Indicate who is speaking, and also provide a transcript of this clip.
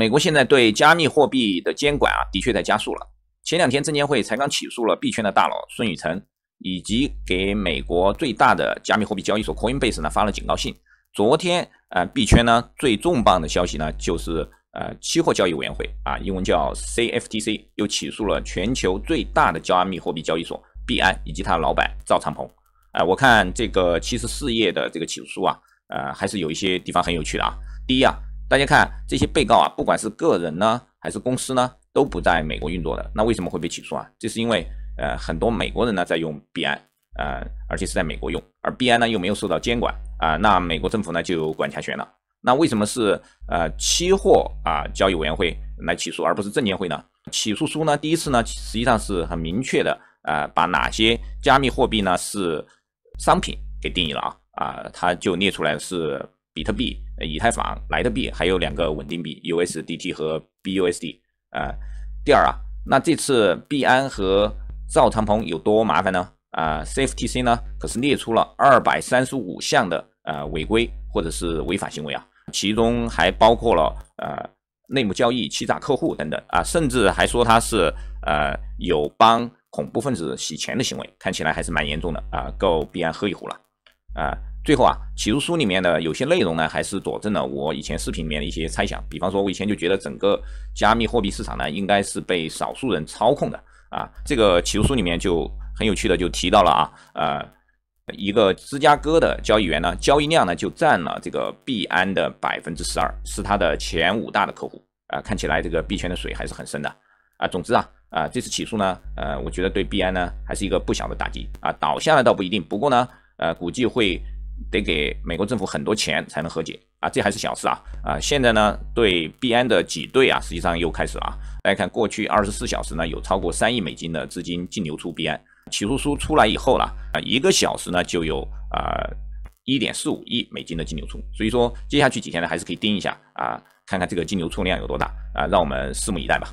Speaker 1: 美国现在对加密货币的监管啊，的确在加速了。前两天证监会才刚起诉了币圈的大佬孙宇晨，以及给美国最大的加密货币交易所 Coinbase 呢发了警告信。昨天啊，币圈呢最重磅的消息呢，就是呃期货交易委员会啊，英文叫 CFTC，又起诉了全球最大的加密货币交易所币安以及他的老板赵长鹏。哎，我看这个七十四页的这个起诉书啊，呃，还是有一些地方很有趣的啊。第一啊。大家看这些被告啊，不管是个人呢，还是公司呢，都不在美国运作的。那为什么会被起诉啊？这是因为，呃，很多美国人呢在用币安，呃，而且是在美国用，而币安呢又没有受到监管啊。那美国政府呢就有管辖权了。那为什么是呃期货啊交易委员会来起诉，而不是证监会呢？起诉书呢，第一次呢，实际上是很明确的，呃，把哪些加密货币呢是商品给定义了啊啊，它就列出来是。比特币、以太坊、莱特币，还有两个稳定币 USDT 和 BUSD。呃，第二啊，那这次币安和赵长鹏有多麻烦呢？啊，CFTC 呢可是列出了二百三十五项的呃违规或者是违法行为啊，其中还包括了呃内幕交易、欺诈客户等等啊，甚至还说他是呃有帮恐怖分子洗钱的行为，看起来还是蛮严重的啊，够币安喝一壶了啊。最后啊，起诉书里面的有些内容呢，还是佐证了我以前视频里面的一些猜想。比方说，我以前就觉得整个加密货币市场呢，应该是被少数人操控的啊。这个起诉书里面就很有趣的就提到了啊，呃，一个芝加哥的交易员呢，交易量呢就占了这个币安的百分之十二，是他的前五大的客户啊。看起来这个币圈的水还是很深的啊。总之啊，啊，这次起诉呢，呃，我觉得对币安呢还是一个不小的打击啊。倒下了倒不一定，不过呢，呃，估计会。得给美国政府很多钱才能和解啊，这还是小事啊啊！现在呢，对币安的挤兑啊，实际上又开始了。大家看，过去二十四小时呢，有超过三亿美金的资金净流出币安。起诉书出来以后了啊，一个小时呢就有啊一点四五亿美金的净流出。所以说，接下去几天呢，还是可以盯一下啊，看看这个净流出量有多大啊，让我们拭目以待吧。